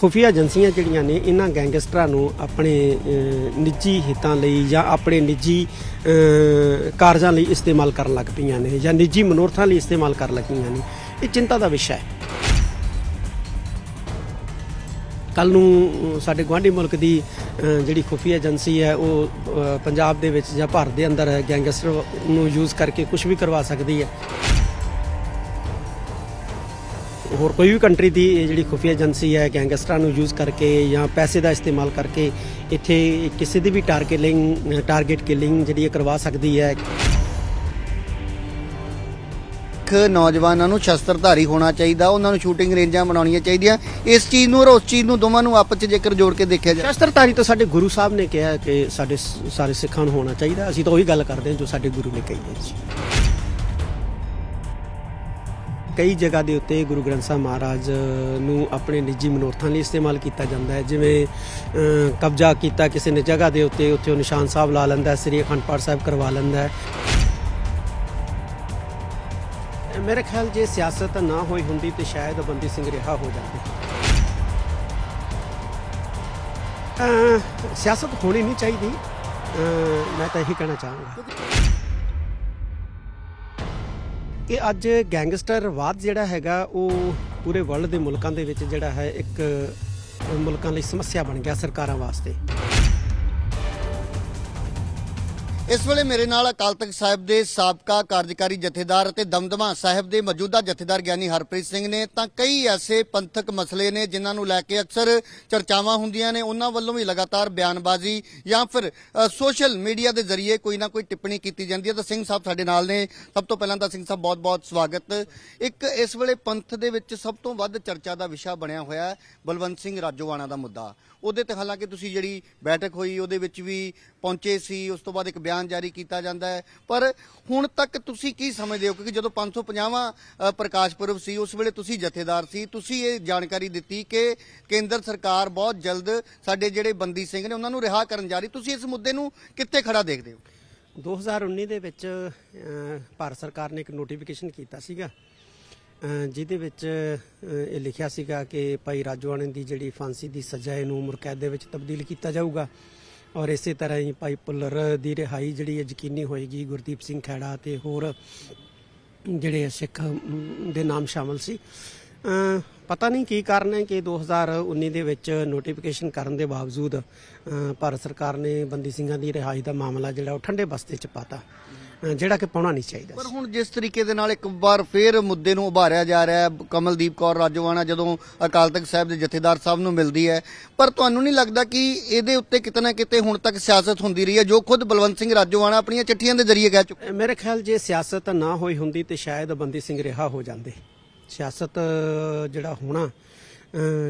ਖੁਫੀਆ ਏਜੰਸੀਆਂ ਜਿਹੜੀਆਂ ਨੇ ਇਹਨਾਂ ਗੈਂਗਸਟਰਾਂ ਨੂੰ ਆਪਣੇ ਨਿੱਜੀ ਹਿੱਤਾਂ ਲਈ ਜਾਂ ਆਪਣੇ ਨਿੱਜੀ ਕਾਰਜਾਂ ਲਈ ਇਸਤੇਮਾਲ ਕਰਨ ਲੱਗ ਪਈਆਂ ਨੇ ਜਾਂ ਨਿੱਜੀ ਮਨੋਰਥਾਂ ਲਈ ਇਸਤੇਮਾਲ ਕਰਨ ਲੱਗੀਆਂ ਨੇ ਇਹ ਚਿੰਤਾ ਦਾ ਵਿਸ਼ਾ ਹੈ ਕੱਲ ਨੂੰ ਸਾਡੇ ਗਵਾਂਢੀ ਮੁਲਕ ਦੀ ਜਿਹੜੀ ਖੁਫੀਆ ਏਜੰਸੀ ਹੈ ਉਹ ਪੰਜਾਬ ਦੇ ਵਿੱਚ ਜਾਂ ਭਾਰਤ ਦੇ ਅੰਦਰ ਗੈਂਗਸਟਰ ਨੂੰ ਯੂਜ਼ ਕਰਕੇ ਕੁਝ ਵੀ ਕਰਵਾ ਸਕਦੀ ਹੈ ਹੋਰ ਕੋਈ ਵੀ ਕੰਟਰੀ ਦੀ ਇਹ ਜਿਹੜੀ ਖੁਫੀਆ ਏਜੰਸੀ ਹੈ ਗੈਂਗਸਟਰਾਂ ਨੂੰ ਯੂਜ਼ ਕਰਕੇ ਜਾਂ ਪੈਸੇ ਦਾ ਇਸਤੇਮਾਲ ਕਰਕੇ ਇੱਥੇ ਕਿਸੇ ਦੀ ਵੀ ਟਾਰਗੇਟਿੰਗ ਟਾਰਗੇਟ ਕਿਲਿੰਗ ਜਿਹੜੀ ਇਹ ਕਰਵਾ ਸਕਦੀ ਹੈ ਕਿ ਨੌਜਵਾਨਾਂ ਨੂੰ ਸ਼ਸਤਰਧਾਰੀ ਹੋਣਾ ਚਾਹੀਦਾ ਉਹਨਾਂ ਨੂੰ ਸ਼ੂਟਿੰਗ ਰੇਂਜਾਂ ਬਣਾਉਣੀਆਂ ਚਾਹੀਦੀਆਂ ਇਸ ਚੀਜ਼ ਨੂੰ ਔਰ ਉਸ ਚੀਜ਼ ਨੂੰ ਦੋਵਾਂ ਨੂੰ ਆਪਸ ਵਿੱਚ ਜੇਕਰ ਜੋੜ ਕੇ ਦੇਖਿਆ ਜਾਵੇ ਸ਼ਸਤਰਧਾਰੀ ਤਾਂ ਸਾਡੇ ਗੁਰੂ ਸਾਹਿਬ ਨੇ ਕਿਹਾ ਕਿ ਸਾਡੇ ਸਾਰੇ ਸਿੱਖਾਂ ਨੂੰ ਹੋਣਾ ਚਾਹੀਦਾ ਅਸੀਂ ਤਾਂ ਉਹੀ ਗੱਲ ਕਰਦੇ ਹਾਂ ਜੋ ਸਾਡੇ ਗੁਰੂ ਨੇ ਕਹੀ ਹੈ ਜੀ ਕਈ ਜਗ੍ਹਾ ਦੇ ਉੱਤੇ ਗੁਰੂ ਗ੍ਰੰਥ ਸਾਹਿਬ ਮਹਾਰਾਜ ਨੂੰ ਆਪਣੇ ਨਿੱਜੀ ਮਨੋਰਥਾਂ ਲਈ ਇਸਤੇਮਾਲ ਕੀਤਾ ਜਾਂਦਾ ਹੈ ਜਿਵੇਂ ਕਬਜ਼ਾ ਕੀਤਾ ਕਿਸੇ ਨੇ ਜਗ੍ਹਾ ਦੇ ਉੱਤੇ ਉੱਥੇ ਉਹ ਨਿਸ਼ਾਨ ਸਾਹਿਬ ਲਾ ਲੈਂਦਾ ਹੈ ਸ੍ਰੀ ਅਖੰਡ ਪਾਠ ਸਾਹਿਬ ਕਰਵਾ ਲੈਂਦਾ ਹੈ ਮੇਰੇ ਖਿਆਲ ਜੇ ਸਿਆਸਤ ਨਾ ਹੋਈ ਹੁੰਦੀ ਤੇ ਸ਼ਾਇਦ ਬੰਦੀ ਸਿੰਘ ਰਿਹਾ ਹੋ ਜਾਂਦੇ ਸਿਆਸਤ ਹੋਣੀ ਨਹੀਂ ਚਾਹੀਦੀ ਮੈਂ ਤਾਂ ਇਹੀ ਕਹਿਣਾ ਚਾਹਾਂਗਾ ਇਹ ਅੱਜ ਗੈਂਗਸਟਰ ਵਾਦ ਜਿਹੜਾ ਹੈਗਾ ਉਹ ਪੂਰੇ ਵਰਲਡ ਦੇ ਮੁਲਕਾਂ ਦੇ ਵਿੱਚ ਜਿਹੜਾ ਹੈ ਇੱਕ ਮੁਲਕਾਂ ਲਈ ਸਮੱਸਿਆ ਬਣ ਗਿਆ ਸਰਕਾਰਾਂ ਵਾਸਤੇ ਇਸ ਵੇਲੇ ਮੇਰੇ ਨਾਲ ਅਕਾਲ ਤਖਤ ਸਾਹਿਬ ਦੇ ਸਾਬਕਾ ਕਾਰਜਕਾਰੀ ਜਥੇਦਾਰ ਅਤੇ ਦਮਦਮਾ ਸਾਹਿਬ ਦੇ ਮੌਜੂਦਾ ਜਥੇਦਾਰ ਗਿਆਨੀ ਹਰਪ੍ਰੀਤ ਸਿੰਘ ਨੇ ਤਾਂ ਕਈ ਐਸੇ ਪੰਥਕ ਮਸਲੇ ਨੇ ਜਿਨ੍ਹਾਂ ਨੂੰ ਲੈ ਕੇ ਅਕਸਰ ਚਰਚਾਵਾਂ ਹੁੰਦੀਆਂ ਨੇ ਉਹਨਾਂ ਵੱਲੋਂ ਵੀ ਲਗਾਤਾਰ ਬਿਆਨਬਾਜ਼ੀ ਜਾਂ ਫਿਰ ਸੋਸ਼ਲ ਮੀਡੀਆ ਦੇ ਜ਼ਰੀਏ ਕੋਈ ਨਾ ਕੋਈ ਟਿੱਪਣੀ ਕੀਤੀ ਜਾਂਦੀ ਹੈ ਤਾਂ ਸਿੰਘ ਸਾਹਿਬ ਸਾਡੇ ਨਾਲ ਨੇ ਸਭ ਤੋਂ ਪਹਿਲਾਂ ਤਾਂ ਸਿੰਘ ਸਾਹਿਬ ਬਹੁਤ-ਬਹੁਤ ਸਵਾਗਤ ਇੱਕ ਇਸ ਵੇਲੇ ਪੰਥ ਦੇ ਵਿੱਚ ਸਭ ਤੋਂ ਵੱਧ ਚਰਚਾ ਦਾ ਵਿਸ਼ਾ ਬਣਿਆ ਹੋਇਆ ਬਲਵੰਤ ਸਿੰਘ ਰਾਜੋਵਾਨਾ ਦਾ ਮੁੱਦਾ ਉਹਦੇ ਤੇ ਹਾਲਾਂਕਿ ਤੁਸੀਂ ਜਿਹੜੀ ਬੈਠਕ ਹੋਈ ਉਹਦੇ ਵਿੱਚ ਵੀ ਪਹੁੰਚੇ ਸੀ ਉਸ ਤੋਂ ਬਾਅਦ ਇੱਕ ਬਿਆਨ ਜਾਰੀ ਕੀਤਾ ਜਾਂਦਾ ਹੈ ਪਰ ਹੁਣ ਤੱਕ ਤੁਸੀਂ ਕੀ ਸਮਝਦੇ ਹੋ ਕਿਉਂਕਿ ਜਦੋਂ 550ਵਾਂ ਪ੍ਰਕਾਸ਼ ਪੁਰਬ ਸੀ ਉਸ ਵੇਲੇ ਤੁਸੀਂ ਜਥੇਦਾਰ ਸੀ ਤੁਸੀਂ ਇਹ ਜਾਣਕਾਰੀ ਦਿੱਤੀ ਕਿ ਕੇਂਦਰ ਸਰਕਾਰ ਬਹੁਤ ਜਲਦ ਸਾਡੇ ਜਿਹੜੇ ਬੰਦੀ ਸਿੰਘ ਨੇ ਉਹਨਾਂ ਨੂੰ ਰਿਹਾ ਕਰਨ ਜਾ ਰਹੀ ਤੁਸੀਂ ਇਸ ਮੁੱਦੇ ਨੂੰ ਕਿੱਥੇ ਖੜਾ ਦੇਖਦੇ ਹੋ 2019 ਦੇ ਵਿੱਚ ਭਾਰਤ ਸਰਕਾਰ ਨੇ ਇੱਕ ਨੋਟੀਫਿਕੇਸ਼ਨ ਕੀਤਾ ਸੀਗਾ ਜਿਹਦੇ ਵਿੱਚ ਇਹ ਲਿਖਿਆ ਸੀਗਾ ਕਿ ਭਾਈ ਰਾਜਵਾਣੇ ਦੀ ਜਿਹੜੀ ਫਾਂਸੀ ਦੀ ਸਜ਼ਾ ਨੂੰ ਉਮਰ ਕੈਦ ਦੇ ਵਿੱਚ ਤਬਦੀਲ ਕੀਤਾ ਜਾਊਗਾ ਔਰ ਇਸੇ ਤਰ੍ਹਾਂ ਹੀ ਭਾਈ ਪੁੱਲਰ ਦੀ ਰਿਹਾਈ ਜਿਹੜੀ ਯਕੀਨੀ ਹੋਏਗੀ ਗੁਰਦੀਪ ਸਿੰਘ ਖੈੜਾ ਤੇ ਹੋਰ ਜਿਹੜੇ ਸਿੱਖ ਦੇ ਨਾਮ ਸ਼ਾਮਲ ਸੀ ਪਤਾ ਨਹੀਂ ਕੀ ਕਾਰਨ ਹੈ ਕਿ 2019 ਦੇ ਵਿੱਚ ਨੋਟੀਫਿਕੇਸ਼ਨ ਕਰਨ ਦੇ ਬਾਵਜੂਦ ਭਾਰਤ ਸਰਕਾਰ ਨੇ ਬੰਦੀ ਸਿੰਘਾਂ ਦੀ ਰਿਹਾਈ ਦਾ ਮਾਮਲਾ ਜਿਹੜਾ ਉਹ ਠੰਡੇ ਬਸਤੇ 'ਚ ਪਾਤਾ ਜਿਹੜਾ ਕਿ ਪਾਉਣਾ ਨਹੀਂ ਚਾਹੀਦਾ ਪਰ ਹੁਣ ਜਿਸ ਤਰੀਕੇ ਦੇ ਨਾਲ ਇੱਕ ਵਾਰ ਫੇਰ ਮੁੱਦੇ ਨੂੰ ਉਭਾਰਿਆ ਜਾ ਰਿਹਾ ਕਮਲਦੀਪ ਕੌਰ ਰਾਜੋਵਾਨਾ ਜਦੋਂ ਅਕਾਲ ਤਖਤ ਸਾਹਿਬ ਦੇ ਜਥੇਦਾਰ ਸਾਹਿਬ ਨੂੰ ਮਿਲਦੀ ਹੈ ਪਰ ਤੁਹਾਨੂੰ ਨਹੀਂ ਲੱਗਦਾ ਕਿ ਇਹਦੇ ਉੱਤੇ ਕਿਤਨਾ ਕਿਤੇ ਹੁਣ ਤੱਕ ਸਿਆਸਤ ਹੁੰਦੀ ਰਹੀ ਹੈ ਜੋ ਖੁਦ ਬਲਵੰਤ ਸਿੰਘ ਰਾਜੋਵਾਨਾ ਆਪਣੀਆਂ ਚਿੱਠੀਆਂ ਦੇ ਜ਼ਰੀਏ ਕਹਿ ਚੁੱਕੇ ਮੇਰੇ ਖਿਆਲ ਜੇ ਸਿਆਸਤ ਨਾ ਹੋਈ ਹੁੰਦੀ ਤੇ ਸ਼ਾਇਦ ਬੰਦੀ ਸਿੰਘ ਰਿਹਾ ਹੋ ਜਾਂਦੇ ਸਿਆਸਤ ਜਿਹੜਾ ਹੋਣਾ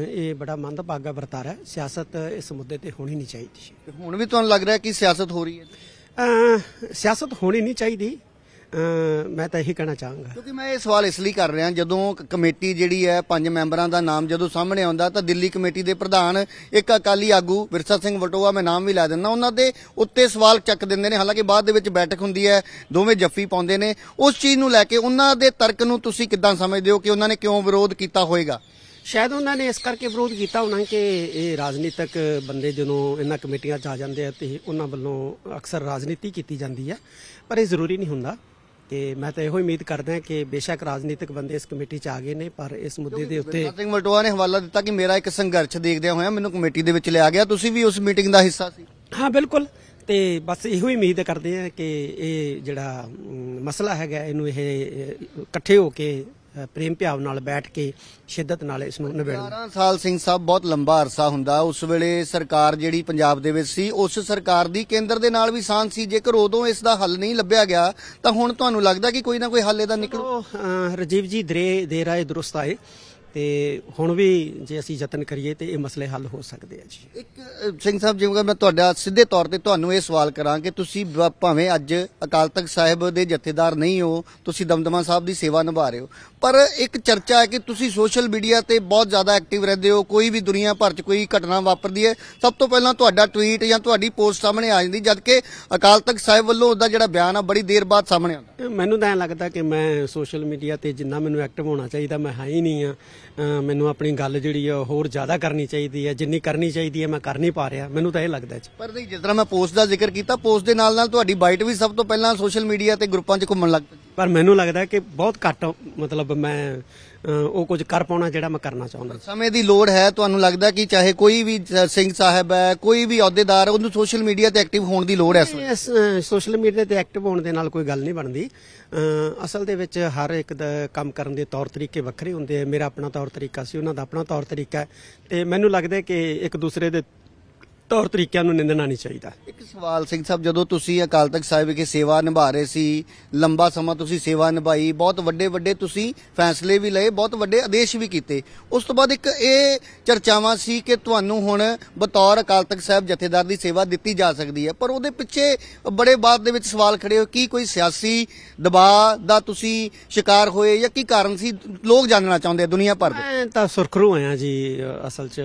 ਇਹ ਬੜਾ ਮੰਦ ਭਾਗਾ ਵਰਤਾਰਾ ਹੈ ਸਿਆਸਤ ਇਸ ਮੁੱਦੇ ਤੇ ਹੋਣੀ ਨਹੀਂ ਚਾਹੀਦੀ ਹੁਣ ਵੀ ਤੁਹਾਨੂੰ ਲੱਗ ਰਿਹਾ ਕਿ ਸਿਆਸਤ ਹੋ ਰਹੀ ਹੈ ਸਿਆਸਤ ਹੋਣੀ ਨਹੀਂ ਚਾਹੀਦੀ ਮੈਂ ਤਾਂ ਇਹੀ ਕਹਿਣਾ ਚਾਹਾਂਗਾ ਕਿਉਂਕਿ ਮੈਂ ਇਹ ਸਵਾਲ ਇਸ ਲਈ ਕਰ ਰਿਹਾ ਜਦੋਂ ਕਮੇਟੀ ਜਿਹੜੀ ਹੈ ਪੰਜ ਮੈਂਬਰਾਂ ਦਾ ਨਾਮ ਜਦੋਂ ਸਾਹਮਣੇ ਆਉਂਦਾ ਤਾਂ ਦਿੱਲੀ ਕਮੇਟੀ ਦੇ ਪ੍ਰਧਾਨ ਇੱਕ ਅਕਾਲੀ ਆਗੂ ਵਿਰਸਾ ਸਿੰਘ ਵਟੋਆ ਮੈਂ ਨਾਮ ਵੀ ਲਾ ਦਿੰਦਾ ਉਹਨਾਂ ਦੇ ਉੱਤੇ ਸਵਾਲ ਚੱਕ ਦਿੰਦੇ ਨੇ ਹਾਲਾਂਕਿ ਬਾਅਦ ਦੇ ਵਿੱਚ ਬੈਠਕ ਹੁੰਦੀ ਹੈ ਦੋਵੇਂ ਜੱਫੀ ਪਾਉਂਦੇ ਨੇ ਉਸ ਚੀਜ਼ ਨੂੰ ਲੈ ਕੇ ਉਹਨਾਂ ਦੇ ਤਰਕ ਨੂੰ ਤੁਸੀਂ ਕਿੱਦਾਂ ਸਮਝਦੇ ਹੋ ਕਿ ਉਹਨਾਂ ਨੇ ਕਿਉਂ ਵਿਰੋਧ ਕੀਤਾ ਹੋਵੇਗਾ ਸ਼ਾਇਦ ਉਹਨਾਂ ਨੇ ਇਸ ਕਰਕੇ ਵਿਰੋਧ ਕੀਤਾ ਹੋਣਾ ਕਿ ਇਹ ਰਾਜਨੀਤਿਕ ਬੰਦੇ ਜਦੋਂ ਇਹਨਾਂ ਕਮੇਟੀਆਂ 'ਚ ਆ ਜਾਂਦੇ ਆ ਤੇ ਉਹਨਾਂ ਵੱਲੋਂ ਅਕਸਰ ਰਾਜਨੀਤੀ ਕੀਤੀ ਜਾਂਦੀ ਹੈ ਪਰ ਇਹ ਜ਼ਰੂਰੀ ਨਹੀਂ ਹੁੰਦਾ ਕਿ ਮੈਂ ਤਾਂ ਇਹੋ ਉਮੀਦ ਕਰਦਾ ਹਾਂ ਕਿ ਬੇਸ਼ੱਕ ਰਾਜਨੀਤਿਕ ਬੰਦੇ ਇਸ ਕਮੇਟੀ 'ਚ ਆ ਗਏ ਨੇ ਪਰ ਇਸ ਮੁੱਦੇ ਦੇ ਉੱਤੇ ਸਿੰਘ ਮਲਟੋਆ ਨੇ ਹਵਾਲਾ ਦਿੱਤਾ ਕਿ ਮੇਰਾ ਇੱਕ ਸੰਘਰਸ਼ ਦੇਖਦਿਆਂ ਹੋਇਆ ਮੈਨੂੰ ਕਮੇਟੀ ਦੇ ਵਿੱਚ ਲਿਆ ਗਿਆ ਤੁਸੀਂ ਵੀ ਉਸ ਮੀਟਿੰਗ ਦਾ ਹਿੱਸਾ ਸੀ ਹਾਂ ਬਿਲਕੁਲ ਤੇ ਬਸ ਇਹੋ ਹੀ ਉਮੀਦ ਕਰਦੇ ਆ ਕਿ ਇਹ ਜਿਹੜਾ ਮਸਲਾ ਹੈਗਾ ਇਹਨੂੰ ਇਹ ਇਕੱਠੇ ਹੋ ਕੇ ਪ੍ਰੇਮ ਭਾਵ ਨਾਲ ਬੈਠ ਕੇ ਸ਼ਿੱਦਤ ਨਾਲ ਇਸ ਨੂੰ ਨਿਭਾਉਣਾ 12 ਸਾਲ ਸਿੰਘ ਸਾਹਿਬ ਬਹੁਤ ਲੰਬਾ ਅਰਸਾ ਹੁੰਦਾ ਉਸ ਵੇਲੇ ਸਰਕਾਰ ਜਿਹੜੀ ਪੰਜਾਬ ਦੇ ਵਿੱਚ ਸੀ ਉਸ ਸਰਕਾਰ ਦੀ ਕੇਂਦਰ ਦੇ ਨਾਲ ਵੀ ਸਾਂਝ ਸੀ ਜੇਕਰ ਉਦੋਂ ਇਸ ਦਾ ਹੱਲ ਨਹੀਂ ਲੱਭਿਆ ਗਿਆ ਤਾਂ ਹੁਣ ਤੁਹਾਨੂੰ ਲੱਗਦਾ ਕਿ ਕੋਈ ਨਾ ਕੋਈ ਹੱਲ ਇਹਦਾ ਨਿਕਲੂ ਰਜੀਵ ਜੀ ਦੇ ਦੇ ਰਾਏ ਦੁਰਸਤ ਆਏ ਤੇ ਹੁਣ ਵੀ ਜੇ ਅਸੀਂ ਯਤਨ ਕਰੀਏ ਤੇ ਇਹ ਮਸਲੇ ਹੱਲ ਹੋ ਸਕਦੇ ਆ ਜੀ ਇੱਕ ਸਿੰਘ ਸਾਹਿਬ ਜਿਵੇਂ ਮੈਂ ਤੁਹਾਡਾ ਸਿੱਧੇ ਤੌਰ ਤੇ ਤੁਹਾਨੂੰ ਇਹ ਸਵਾਲ ਕਰਾਂ ਕਿ ਤੁਸੀਂ ਭਾਵੇਂ ਅੱਜ ਅਕਾਲ ਤਖਤ ਸਾਹਿਬ ਦੇ ਜਥੇਦਾਰ ਨਹੀਂ ਹੋ ਤੁਸੀਂ ਦਮਦਮਾ ਸਾਹਿਬ ਦੀ ਸੇਵਾ ਨਿਭਾ ਰਹੇ ਹੋ ਪਰ ਇੱਕ ਚਰਚਾ ਹੈ ਕਿ ਤੁਸੀਂ ਸੋਸ਼ਲ ਮੀਡੀਆ ਤੇ ਬਹੁਤ ਜ਼ਿਆਦਾ ਐਕਟਿਵ ਰਹਿੰਦੇ ਹੋ ਕੋਈ ਵੀ ਦੁਨੀਆ ਭਰ 'ਚ ਕੋਈ ਘਟਨਾ ਵਾਪਰਦੀ ਹੈ ਸਭ ਤੋਂ ਪਹਿਲਾਂ ਤੁਹਾਡਾ ਟਵੀਟ ਜਾਂ ਤੁਹਾਡੀ ਪੋਸਟ ਸਾਹਮਣੇ ਆ ਜਾਂਦੀ ਜਦਕਿ ਅਕਾਲ ਤਖਤ ਸਾਹਿਬ ਵੱਲੋਂ ਉਹਦਾ ਜਿਹੜਾ ਬਿਆਨ ਆ ਬੜੀ ਦੇਰ ਬਾਅਦ ਸਾਹਮਣੇ ਆਉਂਦਾ ਮੈਨੂੰ ਤਾਂ ਲੱਗਦਾ ਕਿ ਮੈਂ ਸੋਸ਼ਲ ਮੀਡੀਆ ਤੇ ਜਿੰਨਾ ਮੈਨੂੰ ਐਕਟਿਵ ਹੋਣਾ ਚਾਹੀਦਾ ਮੈਂ ਹਾਂ ਹੀ ਨਹੀਂ ਆ ਮੈਨੂੰ ਆਪਣੀ ਗੱਲ ਜਿਹੜੀ ਆ ਹੋਰ ਜ਼ਿਆਦਾ ਕਰਨੀ ਚਾਹੀਦੀ ਹੈ ਜਿੰਨੀ ਕਰਨੀ ਚਾਹੀਦੀ ਹੈ ਮੈਂ ਕਰ ਨਹੀਂ ਪਾ ਰਿਹਾ ਮੈਨੂੰ ਤਾਂ ਇਹ ਲੱਗਦਾ ਜੀ ਪਰ ਨਹੀਂ ਜਿਸ ਤਰ੍ਹਾਂ ਮੈਂ ਪੋਸਟ ਦਾ ਜ਼ਿਕਰ ਕੀਤਾ ਪੋਸਟ ਦੇ ਨਾਲ ਨਾਲ ਤੁਹਾਡੀ ਬਾਈਟ ਵੀ ਸਭ ਤੋਂ ਪਹਿਲਾਂ ਸੋਸ਼ਲ ਮੀਡੀਆ ਤੇ ਗਰੁੱਪਾਂ 'ਚ ਘੁੰਮਣ ਲੱਗ ਪਈ ਪਰ ਮੈਨੂੰ ਲੱਗਦਾ ਕਿ ਬਹੁਤ ਘੱਟ ਮਤਲਬ ਮੈਂ ਉਹ ਕੁਝ ਕਰ ਪਾਉਣਾ ਜਿਹੜਾ ਮੈਂ ਕਰਨਾ ਚਾਹੁੰਦਾ ਸਮੇਂ ਦੀ ਲੋੜ ਹੈ ਤੁਹਾਨੂੰ ਲੱਗਦਾ ਕਿ ਚਾਹੇ ਕੋਈ ਵੀ ਸਿੰਘ ਸਾਹਿਬ ਹੈ ਕੋਈ ਵੀ ਅਹੁਦੇਦਾਰ ਉਹਨੂੰ ਸੋਸ਼ਲ ਮੀਡੀਆ ਤੇ ਐਕਟਿਵ ਹੋਣ ਦੀ ਲੋੜ ਹੈ ਇਸ ਸੋਸ਼ਲ ਮੀਡੀਆ ਤੇ ਐਕਟਿਵ ਹੋਣ ਦੇ ਨਾਲ ਕੋਈ ਗੱਲ ਨਹੀਂ ਬਣਦੀ ਅਸਲ ਦੇ ਵਿੱਚ ਹਰ ਇੱਕ ਦਾ ਕੰਮ ਕਰਨ ਦੇ ਤੌਰ ਤਰੀਕੇ ਵੱਖਰੇ ਹੁੰਦੇ ਆ ਮੇਰਾ ਆਪਣਾ ਤੌਰ ਤਰੀਕਾ ਸੀ ਉਹਨਾਂ ਦਾ ਆਪਣਾ ਤੌਰ ਤਰੀਕਾ ਤੇ ਮੈਨੂੰ ਲੱਗਦਾ ਕਿ ਇੱਕ ਦੂਸਰੇ ਦੇ ਤੌਰ ਤਰੀਕਿਆਂ ਨੂੰ ਨਿੰਦਣਾ ਨਹੀਂ ਚਾਹੀਦਾ ਇੱਕ ਸਵਾਲ ਸਿੰਘ ਸਾਹਿਬ ਜਦੋਂ ਤੁਸੀਂ ਅਕਾਲ ਤਖਤ ਸਾਹਿਬ ਵਿਖੇ ਸੇਵਾ ਨਿਭਾ ਰਹੇ ਸੀ ਲੰਬਾ ਸਮਾਂ ਤੁਸੀਂ ਸੇਵਾ ਨਿਭਾਈ ਬਹੁਤ ਵੱਡੇ ਵੱਡੇ ਤੁਸੀਂ ਫੈਸਲੇ ਵੀ ਲਏ ਬਹੁਤ ਵੱਡੇ ਆਦੇਸ਼ ਵੀ ਕੀਤੇ ਉਸ ਤੋਂ ਬਾਅਦ ਇੱਕ ਇਹ ਚਰਚਾਵਾਂ ਸੀ ਕਿ ਤੁਹਾਨੂੰ ਹੁਣ ਬਤੌਰ ਅਕਾਲ ਤਖਤ ਸਾਹਿਬ ਜਥੇਦਾਰ ਦੀ ਸੇਵਾ ਦਿੱਤੀ ਜਾ ਸਕਦੀ ਹੈ ਪਰ ਉਹਦੇ ਪਿੱਛੇ ਬੜੇ ਬਾਤ ਦੇ ਵਿੱਚ ਸਵਾਲ ਖੜੇ ਹੋ ਕੀ ਕੋਈ ਸਿਆਸੀ ਦਬਾਅ ਦਾ ਤੁਸੀਂ ਸ਼ਿਕਾਰ ਹੋਏ ਜਾਂ ਕੀ ਕਾਰਨ ਸੀ ਲੋਕ ਜਾਣਨਾ ਚਾਹੁੰਦੇ ਦੁਨੀਆ ਭਰ ਦੇ ਤਾਂ ਸੁਰਖਰੂ ਆਇਆ ਜੀ ਅਸਲ 'ਚ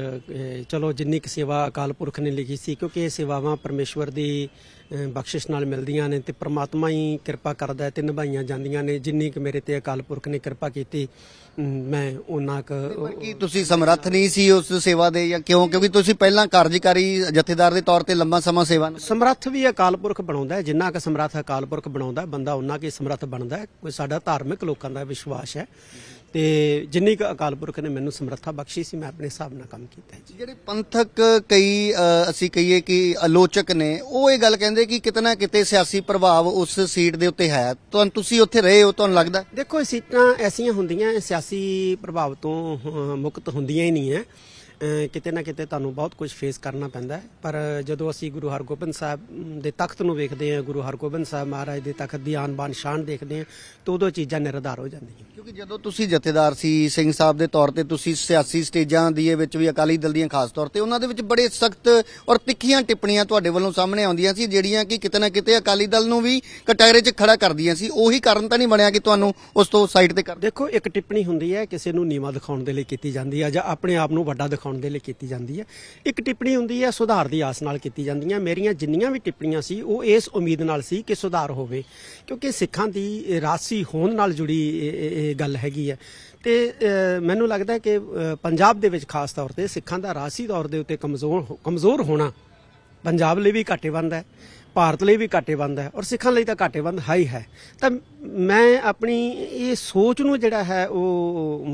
ਚਲੋ ਜਿੰਨੀ ਕਿ ਸੇਵਾ ਅਕਾਲ ਪੁਰਖ ਨੇ ਲਿਖੀ ਸੀ ਕਿਉਂਕਿ ਇਹ ਸੇਵਾਵਾਂ ਪਰਮੇਸ਼ਵਰ ਦੀ ਬਖਸ਼ਿਸ਼ ਨਾਲ ਮਿਲਦੀਆਂ ਨੇ ਤੇ ਪ੍ਰਮਾਤਮਾ ਹੀ ਕਿਰਪਾ ਕਰਦਾ ਤੇ ਨਿਭਾਈਆਂ ਜਾਂਦੀਆਂ ਨੇ ਜਿੰਨੀ ਕਿ ਮੇਰੇ ਤੇ ਅਕਾਲ ਪੁਰਖ ਨੇ ਕਿਰਪਾ ਕੀਤੀ ਮੈਂ ਉਹਨਾਂ ਕ ਕੀ ਤੁਸੀਂ ਸਮਰੱਥ ਨਹੀਂ ਸੀ ਉਸ ਸੇਵਾ ਦੇ ਜਾਂ ਕਿਉਂ ਕਿਉਂਕਿ ਤੁਸੀਂ ਪਹਿਲਾਂ ਕਾਰਜਕਾਰੀ ਜਥੇਦਾਰ ਦੇ ਤੌਰ ਤੇ ਲੰਮਾ ਸਮਾਂ ਸੇਵਾ ਨੂੰ ਸਮਰੱਥ ਵੀ ਅਕਾਲ ਪੁਰਖ ਬਣਾਉਂਦਾ ਹੈ ਜਿੰਨਾ ਕਿ ਸਮਰੱਥ ਅਕਾਲ ਪੁਰਖ ਬਣਾਉਂਦਾ ਬੰਦਾ ਉਹਨਾਂ ਕੇ ਸਮਰੱਥ ਬਣਦਾ ਹੈ ਕੋਈ ਸਾਡਾ ਧਾਰਮਿਕ ਲੋਕਾਂ ਦਾ ਵਿਸ਼ਵਾਸ ਹੈ ਤੇ ਜਿੰਨੀ ਕੁ ਅਕਾਲ ਪੁਰਖ ਨੇ ਮੈਨੂੰ ਸਮਰੱਥਾ ਬਖਸ਼ੀ ਸੀ ਮੈਂ ਆਪਣੇ ਹਿਸਾਬ ਨਾਲ ਕੰਮ ਕੀਤਾ ਜੀ ਜਿਹੜੇ ਪੰਥਕ ਕਈ ਅਸੀਂ ਕਹੀਏ ਕਿ ਆਲੋਚਕ ਨੇ ਉਹ ਇਹ ਗੱਲ ਕਹਿੰਦੇ ਕਿ ਕਿਤਨਾ ਕਿਤੇ ਸਿਆਸੀ ਪ੍ਰਭਾਵ ਉਸ ਸੀਟ ਦੇ ਉੱਤੇ ਹੈ ਤੁਹਾਨੂੰ ਤੁਸੀਂ ਉੱਥੇ ਰਹੇ ਹੋ ਤੁਹਾਨੂੰ ਲੱਗਦਾ ਦੇਖੋ ਸੀਟਾਂ ਐਸੀਆਂ ਹੁੰਦੀਆਂ ਸਿਆਸੀ ਪ੍ਰਭਾਵ ਤੋਂ ਮੁਕਤ ਹੁੰਦੀਆਂ ਹੀ ਨਹੀਂ ਹੈ ਕਿਤੇ ਨਾ ਕਿਤੇ ਤੁਹਾਨੂੰ ਬਹੁਤ ਕੁਝ ਫੇਸ ਕਰਨਾ ਪੈਂਦਾ ਹੈ ਪਰ ਜਦੋਂ ਅਸੀਂ ਗੁਰੂ ਹਰਗੋਬਿੰਦ ਸਾਹਿਬ ਦੇ ਤਖਤ ਨੂੰ ਵੇਖਦੇ ਹਾਂ ਗੁਰੂ ਹਰਗੋਬਿੰਦ ਸਾਹਿਬ ਮਹਾਰਾਜ ਦੇ ਤਖਤ ਦੀ ਆਨ-ਬਾਨ ਸ਼ਾਨ ਦੇਖਦੇ ਹਾਂ ਤਾਂ ਉਦੋਂ ਚੀਜ਼ਾਂ ਨਿਰਧਾਰ ਹੋ ਜਾਂਦੀਆਂ ਕਿਉਂਕਿ ਜਦੋਂ ਤੁਸੀਂ ਜਥੇਦਾਰ ਸੀ ਸਿੰਘ ਸਾਹਿਬ ਦੇ ਤੌਰ ਤੇ ਤੁਸੀਂ ਸਿਆਸੀ ਸਟੇਜਾਂ ਦੀ ਵਿੱਚ ਵੀ ਅਕਾਲੀ ਦਲ ਦੀਆਂ ਖਾਸ ਤੌਰ ਤੇ ਉਹਨਾਂ ਦੇ ਵਿੱਚ ਬੜੇ ਸਖਤ ਔਰ ਤਿੱਖੀਆਂ ਟਿੱਪਣੀਆਂ ਤੁਹਾਡੇ ਵੱਲੋਂ ਸਾਹਮਣੇ ਆਉਂਦੀਆਂ ਸੀ ਜਿਹੜੀਆਂ ਕਿ ਕਿਤੇ ਨਾ ਕਿਤੇ ਅਕਾਲੀ ਦਲ ਨੂੰ ਵੀ ਕਟਾਰੇ 'ਚ ਖੜਾ ਕਰਦੀਆਂ ਸੀ ਉਹੀ ਕਾਰਨ ਤਾਂ ਨਹੀਂ ਬਣਿਆ ਕਿ ਤੁਹਾਨੂੰ ਉਸ ਤੋਂ ਸਾਈਡ ਤੇ ਕਰ ਦੇਖੋ ਇੱਕ ਟਿੱਪਣੀ ਹੁੰਦੀ ਹੈ ਕਿਸੇ ਨੂੰ ਨੀਵਾ ਦਿਖਾਉਣ ਦੇ ਲਈ ਕੀਤੀ ਜਾਂਦੀ ਹੈ ਜਾਂ ਆਪਣੇ ਆਪ ਨੂੰ ਵੱਡਾ ਦਿਖਾਉਣ ਬਣਾਉਣ ਦੇ ਲਈ ਕੀਤੀ ਜਾਂਦੀ ਹੈ ਇੱਕ ਟਿੱਪਣੀ ਹੁੰਦੀ ਹੈ ਸੁਧਾਰ ਦੀ ਆਸ ਨਾਲ ਕੀਤੀ ਜਾਂਦੀਆਂ ਮੇਰੀਆਂ ਜਿੰਨੀਆਂ ਵੀ ਟਿੱਪਣੀਆਂ ਸੀ ਉਹ ਇਸ ਉਮੀਦ ਨਾਲ ਸੀ ਕਿ ਸੁਧਾਰ ਹੋਵੇ ਕਿਉਂਕਿ ਸਿੱਖਾਂ ਦੀ ਰਾਸੀ ਹੋਣ ਨਾਲ ਜੁੜੀ ਇਹ ਗੱਲ ਹੈਗੀ ਹੈ ਤੇ ਮੈਨੂੰ ਲੱਗਦਾ ਕਿ ਪੰਜਾਬ ਦੇ ਵਿੱਚ ਖਾਸ ਤੌਰ ਤੇ ਸਿੱਖਾਂ ਦਾ ਰਾਸੀ ਤੌਰ ਦੇ ਉੱਤੇ ਕਮਜ਼ੋਰ ਕਮਜ਼ੋਰ ਹੋਣਾ ਪੰਜਾਬ ਲਈ ਵੀ ਬੰਦ ਹੈ ਭਾਰਤ ਲਈ ਵੀ ਬੰਦ ਹੈ ਔਰ ਸਿੱਖਾਂ ਲਈ ਤਾਂ ਘਾਟੇਵੰਦ ਹੈ ਹੀ ਹੈ ਤਾਂ ਮੈਂ ਆਪਣੀ ਇਹ ਸੋਚ ਨੂੰ ਜਿਹੜਾ ਹੈ ਉਹ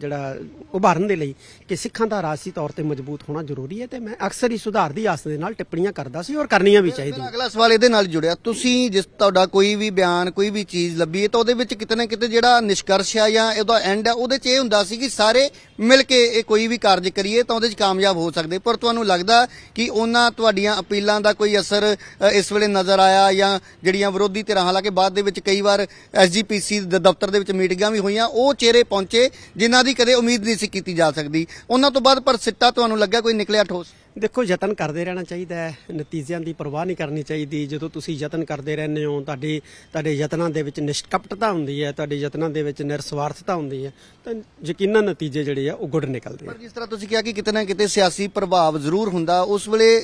ਜਿਹੜਾ ਉਭਾਰਨ ਦੇ ਲਈ ਕਿ ਸਿੱਖਾਂ ਦਾ ਰਾਜਸੀ ਤੌਰ ਤੇ ਮਜ਼ਬੂਤ ਹੋਣਾ ਜ਼ਰੂਰੀ ਹੈ ਤੇ ਮੈਂ ਅਕਸਰ ਹੀ ਸੁਧਾਰ ਦੀ ਆਸ ਦੇ ਨਾਲ ਟਿੱਪਣੀਆਂ ਕਰਦਾ ਸੀ ਔਰ ਕਰਨੀਆਂ ਵੀ ਚਾਹੀਦੀਆਂ ਅਗਲਾ ਸਵਾਲ ਇਹਦੇ ਨਾਲ ਜੁੜਿਆ ਤੁਸੀਂ ਜਿਸ ਤੁਹਾਡਾ ਕੋਈ ਵੀ ਬਿਆਨ ਕੋਈ ਵੀ ਚੀਜ਼ ਲੱਭੀ ਤਾਂ ਉਹਦੇ ਵਿੱਚ ਕਿਤੇ ਨਾ ਕਿਤੇ ਜਿਹੜਾ ਨਿਸ਼ਕਰਸ਼ ਆ ਜਾਂ ਇਹਦਾ ਐਂਡ ਆ ਉਹਦੇ 'ਚ ਇਹ ਹੁੰਦਾ ਸੀ ਕਿ ਸਾਰੇ ਮਿਲ ਕੇ ਇਹ ਕੋਈ ਵੀ ਕਾਰਜ ਕਰੀਏ ਤਾਂ ਉਹਦੇ 'ਚ ਕਾਮਯਾਬ ਹੋ ਸਕਦੇ ਪਰ ਤੁਹਾਨੂੰ ਲੱਗਦਾ ਕਿ ਉਹਨਾਂ ਤੁਹਾਡੀਆਂ ਅਪੀਲਾਂ ਦਾ ਕੋਈ ਅਸਰ ਇਸ ਵੇਲੇ ਨਜ਼ਰ ਆਇਆ ਜਾਂ ਜਿਹੜੀਆਂ ਵਿਰੋਧੀ ਧਿਰਾਂ ਹਾਲਾਂਕਿ ਬਾਅਦ ਦੇ ਵਿੱਚ ਕਈ ਵਾਰ ਐਸਜੀਪੀਸੀ ਦੇ ਦਫ਼ਤਰ ਦੇ ਵਿੱਚ ਮੀਟਿੰਗਾਂ ਵੀ ਹੋਈਆਂ ਉਹ ਚਿਹਰੇ ਪਹੁੰਚੇ ਜਿਨ੍ਹਾਂ ਦੀ ਕਦੇ ਉਮੀਦ ਨਹੀਂ ਸੀ ਕੀਤੀ ਜਾ ਸਕਦੀ ਉਹਨਾਂ ਤੋਂ ਬਾਅਦ ਪਰ ਸਿੱਟਾ ਤੁਹਾਨੂੰ ਲੱਗਾ ਕੋਈ ਨਿਕਲਿਆ ਠੋਸ ਦੇਖੋ ਯਤਨ ਕਰਦੇ ਰਹਿਣਾ ਚਾਹੀਦਾ ਹੈ ਨਤੀਜਿਆਂ ਦੀ ਪਰਵਾਹ ਨਹੀਂ ਕਰਨੀ ਚਾਹੀਦੀ ਜਦੋਂ ਤੁਸੀਂ ਯਤਨ ਕਰਦੇ ਰਹਿੰਦੇ ਹੋ ਤੁਹਾਡੇ ਤੁਹਾਡੇ ਯਤਨਾਂ ਦੇ ਵਿੱਚ ਨਿਸ਼ਕਪਟਤਾ ਹੁੰਦੀ ਹੈ ਤੁਹਾਡੇ ਯਤਨਾਂ ਦੇ ਵਿੱਚ ਨਿਰਸਵਾਰਥਤਾ ਹੁੰਦੀ ਹੈ ਤਾਂ ਯਕੀਨਨ ਨਤੀਜੇ ਜਿਹੜੇ ਆ ਉਹ ਗੁੱਡ ਨਿਕਲਦੇ ਆ ਪਰ ਜਿਸ ਤਰ੍ਹਾਂ ਤੁਸੀਂ ਕਿਹਾ ਕਿ ਕਿਤੇ ਨਾ ਕਿਤੇ ਸਿਆਸੀ ਪ੍ਰਭਾਵ ਜ਼ਰੂਰ ਹੁੰਦਾ ਉਸ ਵੇਲੇ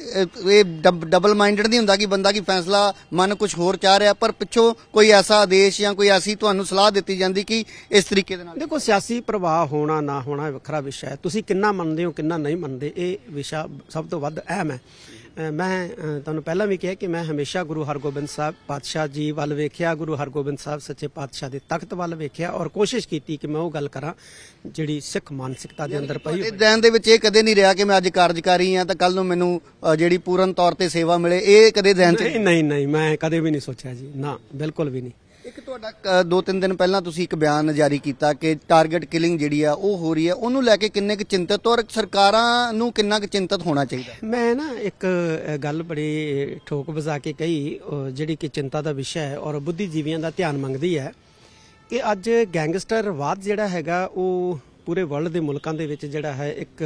ਇਹ ਡਬਲ ਮਾਈਂਡਡ ਨਹੀਂ ਹੁੰਦਾ ਕਿ ਬੰਦਾ ਕੀ ਫੈਸਲਾ ਮਨ ਕੁਝ ਹੋਰ ਚਾਹ ਰਿਹਾ ਪਰ ਪਿੱਛੋਂ ਕੋਈ ਐਸਾ ਆਦੇਸ਼ ਜਾਂ ਕੋਈ ਐਸੀ ਤੁਹਾਨੂੰ ਸਲਾਹ ਦਿੱਤੀ ਜਾਂਦੀ ਕਿ ਇਸ ਤਰੀਕੇ ਦੇ ਨਾਲ ਦੇਖੋ ਸਿਆਸੀ ਪ੍ਰਭਾਵ ਹੋਣਾ ਨਾ ਹੋਣਾ ਵੱਖਰਾ ਵਿਸ਼ਾ ਹੈ ਤੁਸੀਂ ਕਿੰਨਾ ਮੰਨਦੇ ਹੋ ਕਿੰਨਾ ਨਹੀਂ ਮੰਨਦੇ ਇਹ ਵਿਸ਼ਾ ਸਭ ਤੋਂ ਵੱਧ ਅਹਿਮ ਹੈ ਮੈਂ ਤੁਹਾਨੂੰ ਪਹਿਲਾਂ ਵੀ ਕਿਹਾ ਕਿ ਮੈਂ ਹਮੇਸ਼ਾ ਗੁਰੂ ਹਰਗੋਬਿੰਦ ਸਾਹਿਬ ਪਾਤਸ਼ਾਹ ਜੀ ਵੱਲ ਵੇਖਿਆ ਗੁਰੂ ਹਰਗੋਬਿੰਦ ਸਾਹਿਬ ਸੱਚੇ ਪਾਤਸ਼ਾਹ ਦੇ ਤਖਤ ਵੱਲ ਵੇਖਿਆ ਔਰ ਕੋਸ਼ਿਸ਼ ਕੀਤੀ ਕਿ ਮੈਂ ਉਹ ਗੱਲ ਕਰਾਂ ਜਿਹੜੀ ਸਿੱਖ ਮਾਨਸਿਕਤਾ ਦੇ ਅੰਦਰ ਪਈ ਹੋਈ ਦੇਨ ਦੇ ਵਿੱਚ ਇਹ ਕਦੇ ਨਹੀਂ ਰਿਹਾ ਕਿ ਮੈਂ ਅੱਜ ਕਾਰਜਕਾਰੀ ਹਾਂ ਤਾਂ ਕੱਲ ਨੂੰ ਮੈਨੂੰ ਜਿਹੜੀ ਪੂਰਨ ਤੌਰ ਤੇ ਸੇਵਾ ਮਿਲੇ ਇਹ ਕਦੇ ਦੇਨ ਚ ਨਹੀਂ ਨਹੀਂ ਮੈਂ ਕਦੇ ਵੀ ਨਹੀਂ ਸੋਚਿਆ ਜੀ ਨਾ ਬਿਲਕੁਲ ਵੀ ਨਹੀਂ ਇੱਕ ਤੁਹਾਡਾ ਦੋ ਤਿੰਨ ਦਿਨ ਪਹਿਲਾਂ ਤੁਸੀਂ ਇੱਕ ਬਿਆਨ ਜਾਰੀ ਕੀਤਾ ਕਿ ਟਾਰਗੇਟ ਕਿਲਿੰਗ ਜਿਹੜੀ ਆ ਉਹ ਹੋ ਰਹੀ ਆ ਉਹਨੂੰ ਲੈ ਕੇ ਕਿੰਨੇ ਕੁ ਚਿੰਤਤ ਹੋਰ ਸਰਕਾਰਾਂ ਨੂੰ ਕਿੰਨਾ ਕੁ ਚਿੰਤਤ ਹੋਣਾ ਚਾਹੀਦਾ ਮੈਂ ਨਾ ਇੱਕ ਗੱਲ ਬੜੀ ਠੋਕ ਵਜਾ ਕੇ ਕਹੀ ਜਿਹੜੀ ਕਿ ਚਿੰਤਾ ਦਾ ਵਿਸ਼ਾ ਹੈ ਔਰ ਬੁੱਧੀਜੀਵੀਆਂ ਦਾ ਧਿਆਨ ਮੰਗਦੀ ਹੈ ਕਿ ਅੱਜ ਗੈਂਗਸਟਰਵਾਦ ਜਿਹੜਾ ਹੈਗਾ ਉਹ ਪੂਰੇ ਵਰਲਡ ਦੇ ਮੁਲਕਾਂ ਦੇ ਵਿੱਚ ਜਿਹੜਾ ਹੈ ਇੱਕ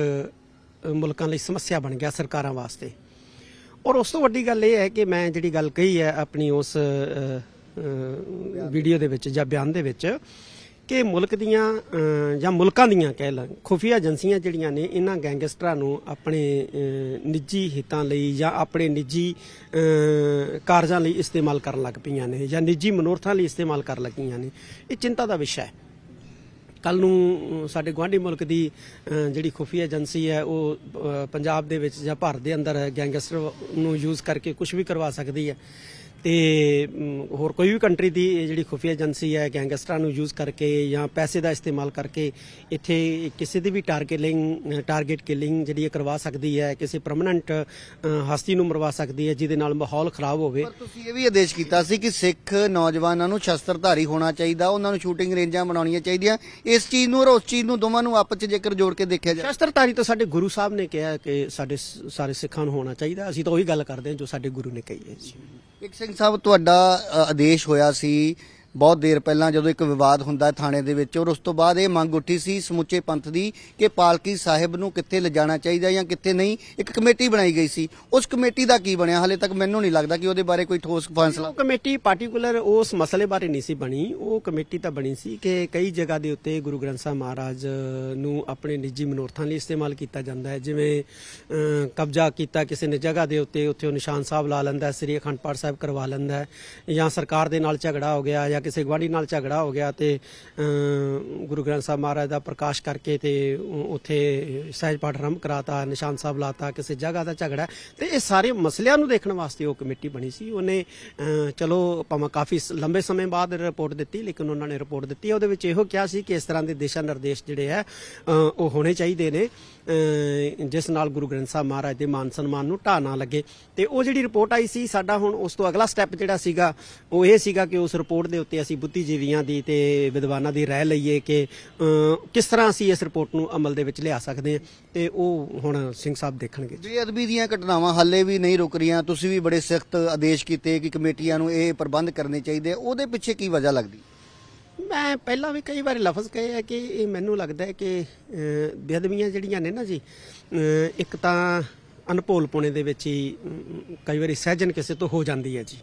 ਮੁਲਕਾਂ ਲਈ ਸਮੱਸਿਆ ਬਣ ਗਿਆ ਸਰਕਾਰਾਂ ਵਾਸਤੇ ਔਰ ਉਸ ਤੋਂ ਵੱਡੀ ਗੱਲ ਇਹ ਹੈ ਕਿ ਮੈਂ ਜਿਹੜੀ ਗੱਲ ਕਹੀ ਹੈ ਆਪਣੀ ਉਸ ਵੀਡੀਓ ਦੇ ਵਿੱਚ ਜਾਂ ਬਿਆਨ ਦੇ ਵਿੱਚ ਕਿ ਮੁਲਕ ਦੀਆਂ ਜਾਂ ਮੁਲਕਾਂ ਦੀਆਂ ਕਹਿ ਲਾਂ ਖੁਫੀਆ ਏਜੰਸੀਆਂ ਜਿਹੜੀਆਂ ਨੇ ਇਹਨਾਂ ਗੈਂਗਸਟਰਾਂ ਨੂੰ ਆਪਣੇ ਨਿੱਜੀ ਹਿੱਤਾਂ ਲਈ ਜਾਂ ਆਪਣੇ ਨਿੱਜੀ ਕਾਰਜਾਂ ਲਈ ਇਸਤੇਮਾਲ ਕਰਨ ਲੱਗ ਪਈਆਂ ਨੇ ਜਾਂ ਨਿੱਜੀ ਮਨੋਰਥਾਂ ਲਈ ਇਸਤੇਮਾਲ ਕਰਨ ਲੱਗੀਆਂ ਨੇ ਇਹ ਚਿੰਤਾ ਦਾ ਵਿਸ਼ਾ ਹੈ ਕੱਲ ਨੂੰ ਸਾਡੇ ਗਵਾਂਢੀ ਮੁਲਕ ਦੀ ਜਿਹੜੀ ਖੁਫੀਆ ਏਜੰਸੀ ਹੈ ਉਹ ਪੰਜਾਬ ਦੇ ਵਿੱਚ ਜਾਂ ਭਾਰਤ ਦੇ ਅੰਦਰ ਗੈਂਗਸਟਰ ਨੂੰ ਯੂਜ਼ ਕਰਕੇ ਕੁਝ ਵੀ ਕਰਵਾ ਸਕਦੀ ਹੈ ਤੇ ਹੋਰ ਕੋਈ ਵੀ ਕੰਟਰੀ ਦੀ ਜਿਹੜੀ ਖੁਫੀਆ ਏਜੰਸੀ ਹੈ ਗੈਂਗਸਟਰਾਂ ਨੂੰ ਯੂਜ਼ ਕਰਕੇ ਜਾਂ ਪੈਸੇ ਦਾ ਇਸਤੇਮਾਲ ਕਰਕੇ ਇੱਥੇ ਕਿਸੇ ਦੀ ਵੀ ਟਾਰਗੇਟਿੰਗ ਟਾਰਗੇਟ ਕਿਲਿੰਗ ਜਿਹੜੀ ਇਹ ਕਰਵਾ ਸਕਦੀ ਹੈ ਕਿਸੇ ਪਰਮਨੈਂਟ ਹਸਤੀ ਨੂੰ ਮਰਵਾ ਸਕਦੀ ਹੈ ਜਿਹਦੇ ਨਾਲ ਮਾਹੌਲ ਖਰਾਬ ਹੋਵੇ ਪਰ ਤੁਸੀਂ ਇਹ ਵੀ ਆਦੇਸ਼ ਕੀਤਾ ਸੀ ਕਿ ਸਿੱਖ ਨੌਜਵਾਨਾਂ ਨੂੰ ਸ਼ਸਤਰਧਾਰੀ ਹੋਣਾ ਚਾਹੀਦਾ ਉਹਨਾਂ ਨੂੰ ਸ਼ੂਟਿੰਗ ਰੇਂਜਾਂ ਬਣਾਉਣੀਆਂ ਚਾਹੀਦੀਆਂ ਇਸ ਚੀਜ਼ ਨੂੰ ਔਰ ਉਸ ਚੀਜ਼ ਨੂੰ ਦੋਵਾਂ ਨੂੰ ਆਪਸ ਵਿੱਚ ਜੇਕਰ ਜੋੜ ਕੇ ਦੇਖਿਆ ਜਾਵੇ ਸ਼ਸਤਰਧਾਰੀ ਤਾਂ ਸਾਡੇ ਗੁਰੂ ਸਾਹਿਬ ਨੇ ਕਿਹਾ ਕਿ ਸਾਡੇ ਸਾਰੇ ਸਿੱਖਾਂ ਨੂੰ ਹੋਣਾ ਚਾਹੀਦਾ ਅਸੀਂ ਤਾਂ ਉਹੀ ਗੱਲ ਕਰਦੇ ਹਾਂ ਜੋ ਸਾਡੇ ਗੁਰੂ ਨੇ ਕਹੀ ਹੈ ਜੀ ਇੱਕ ਸਿੰਘ ਸਾਹਿਬ ਤੁਹਾਡਾ ਆਦੇਸ਼ ਹੋਇਆ ਸੀ ਬਹੁਤ ਦੇਰ ਪਹਿਲਾਂ ਜਦੋਂ ਇੱਕ ਵਿਵਾਦ ਹੁੰਦਾ ਥਾਣੇ ਦੇ ਵਿੱਚ ਔਰ ਉਸ ਤੋਂ ਬਾਅਦ ਇਹ ਮੰਗ ਉੱਠੀ ਸੀ ਸਮੁੱਚੇ ਪੰਥ ਦੀ ਕਿ ਪਾਲਕੀ ਸਾਹਿਬ ਨੂੰ ਕਿੱਥੇ ਲਿਜਾਣਾ ਚਾਹੀਦਾ ਜਾਂ ਕਿੱਥੇ ਨਹੀਂ ਇੱਕ ਕਮੇਟੀ ਬਣਾਈ ਗਈ ਸੀ ਉਸ ਕਮੇਟੀ ਦਾ ਕੀ ਬਣਿਆ ਹਾਲੇ ਤੱਕ ਮੈਨੂੰ ਨਹੀਂ ਲੱਗਦਾ ਕਿ ਉਹਦੇ ਬਾਰੇ ਕੋਈ ਠੋਸ ਫੈਸਲਾ ਕਮੇਟੀ ਪਾਰਟਿਕੂਲਰ ਉਸ ਮਸਲੇ ਬਾਰੇ ਨਹੀਂ ਸੀ ਬਣੀ ਉਹ ਕਮੇਟੀ ਤਾਂ ਬਣੀ ਸੀ ਕਿ ਕਈ ਜਗ੍ਹਾ ਦੇ ਉੱਤੇ ਗੁਰੂ ਗ੍ਰੰਥ ਸਾਹਿਬ ਮਹਾਰਾਜ ਨੂੰ ਆਪਣੇ ਨਿੱਜੀ ਮਨੋਰਥਾਂ ਲਈ ਇਸਤੇਮਾਲ ਕੀਤਾ ਜਾਂਦਾ ਹੈ ਜਿਵੇਂ ਕਬਜ਼ਾ ਕੀਤਾ ਕਿਸੇ ਨੇ ਜਗ੍ਹਾ ਦੇ ਉੱਤੇ ਉੱਥੇ ਉਹ ਨਿਸ਼ਾਨ ਸਾਹਿਬ ਲਾ ਲੈਂਦਾ ਸ੍ਰੀ ਅਖੰਡ ਪਾਠ ਸਾਹਿਬ ਕਰਵਾ ਲੈਂਦਾ ਜਾਂ ਸਰਕਾਰ ਦੇ ਨਾਲ ਝਗੜਾ ਹੋ ਗਿਆ ਜਾਂ ਜਾਂ ਕਿਸੇ ਗਵਾਂਢੀ ਨਾਲ ਝਗੜਾ ਹੋ ਗਿਆ ਤੇ ਗੁਰੂ ਗ੍ਰੰਥ ਸਾਹਿਬ ਮਹਾਰਾਜ ਦਾ ਪ੍ਰਕਾਸ਼ ਕਰਕੇ ਤੇ ਉੱਥੇ ਸਹਿਜ ਪਾਠ ਆਰੰਭ ਕਰਾਤਾ ਨਿਸ਼ਾਨ ਸਾਹਿਬ ਲਾਤਾ ਕਿਸੇ ਜਗ੍ਹਾ ਦਾ ਝਗੜਾ ਤੇ ਇਹ ਸਾਰੇ ਮਸਲਿਆਂ ਨੂੰ ਦੇਖਣ ਵਾਸਤੇ ਉਹ ਕਮੇਟੀ ਬਣੀ ਸੀ ਉਹਨੇ ਚਲੋ ਭਾਵੇਂ ਕਾਫੀ ਲੰਬੇ ਸਮੇਂ ਬਾਅਦ ਰਿਪੋਰਟ ਦਿੱਤੀ ਲੇਕਿਨ ਉਹਨਾਂ ਨੇ ਰਿਪੋਰਟ ਦਿੱਤੀ ਉਹਦੇ ਵਿੱਚ ਇਹੋ ਕਿਹਾ ਸੀ ਕਿ ਇਸ ਤਰ੍ਹਾਂ ਦੇ ਦਿਸ਼ਾ ਨਿਰਦੇਸ਼ ਜਿਹੜੇ ਹੈ ਉਹ ਹੋਣੇ ਚਾਹੀਦੇ ਨੇ ਜਿਸ ਨਾਲ ਗੁਰੂ ਗ੍ਰੰਥ ਸਾਹਿਬ ਮਹਾਰਾਜ ਦੇ ਮਾਨ ਸਨਮਾਨ ਨੂੰ ਢਾ ਨਾ ਲੱਗੇ ਤੇ ਉਹ ਜਿਹੜੀ ਰਿਪੋਰਟ ਆਈ ਸੀ ਸਾਡਾ ਹੁਣ ਉਸ ਤੋਂ ਅਗਲਾ ਸਟੈਪ ਜਿਹੜਾ ਸੀਗਾ ਉਹ ਇਹ ਸੀਗਾ ਕਿ ਉਸ ਰਿਪੋਰਟ ਦੇ ਉੱਤੇ ਅਸੀਂ ਬੁੱਧੀਜੀਵੀਆਂ ਦੀ ਤੇ ਵਿਦਵਾਨਾਂ ਦੀ ਰਾਏ ਲਈਏ ਕਿ ਕਿਸ ਤਰ੍ਹਾਂ ਅਸੀਂ ਇਸ ਰਿਪੋਰਟ ਨੂੰ ਅਮਲ ਦੇ ਵਿੱਚ ਲਿਆ ਸਕਦੇ ਹਾਂ ਤੇ ਉਹ ਹੁਣ ਸਿੰਘ ਸਾਹਿਬ ਦੇਖਣਗੇ ਅਦਬੀ ਦੀਆਂ ਘਟਨਾਵਾਂ ਹਾਲੇ ਵੀ ਨਹੀਂ ਰੁਕ ਰਹੀਆਂ ਤੁਸੀਂ ਵੀ ਬੜੇ ਸਖਤ ਆਦੇਸ਼ ਕੀਤੇ ਕਿ ਕਮੇਟੀਆਂ ਨੂੰ ਇਹ ਪ੍ਰਬੰਧ ਕਰਨੇ ਚਾਹੀਦੇ ਉਹਦੇ ਪਿੱਛੇ ਕੀ ਵਜ੍ਹਾ ਲੱਗਦੀ ਮੈਂ ਪਹਿਲਾਂ ਵੀ ਕਈ ਵਾਰ ਲਫ਼ਜ਼ ਕਹੇ ਆ ਕਿ ਇਹ ਮੈਨੂੰ ਲੱਗਦਾ ਹੈ ਕਿ ਬੇਅਦਬੀਆਂ ਜਿਹੜੀਆਂ ਨੇ ਨਾ ਜੀ ਇੱਕ ਤਾਂ ਅਨਪੋਲ ਪੁਣੇ ਦੇ ਵਿੱਚ ਹੀ ਕਈ ਵਾਰੀ ਸਹਿਜਨ ਕਿਸੇ ਤੋਂ ਹੋ ਜਾਂਦੀ ਹੈ ਜੀ